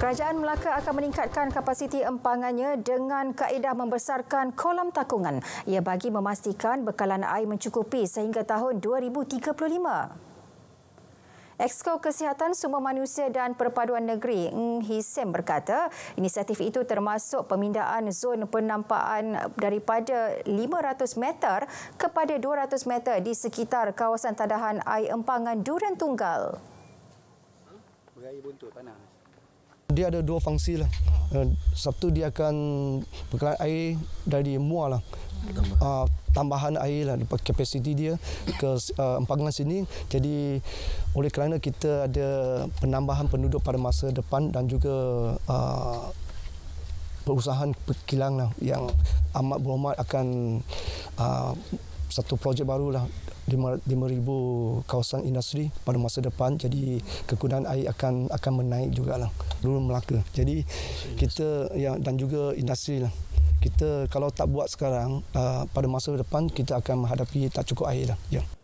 Kerajaan Melaka akan meningkatkan kapasiti empangannya dengan kaedah membesarkan kolam takungan. Ia bagi memastikan bekalan air mencukupi sehingga tahun 2035. Exco Kesihatan Sumber Manusia dan Perpaduan Negeri Ng Hisem berkata, inisiatif itu termasuk pemindaan zon penampaan daripada 500 meter kepada 200 meter di sekitar kawasan tadahan air empangan Durian Tunggal. Dia ada dua fungsi lah. Oh. Eh, satu dia akan berkelan air dari muar lah. Tambah. Uh, tambahan air lah daripada kapasiti dia ke uh, empangan sini. Jadi oleh kerana kita ada penambahan penduduk pada masa depan dan juga uh, perusahaan kilang lah yang amat berhormat akan uh, satu projek baru lah 5000 kawasan industri pada masa depan jadi kegunaan air akan akan menaik juga lah seluruh Melaka. Jadi kita ya dan juga industri lah. Kita kalau tak buat sekarang uh, pada masa depan kita akan menghadapi tak cukup air lah. Ya.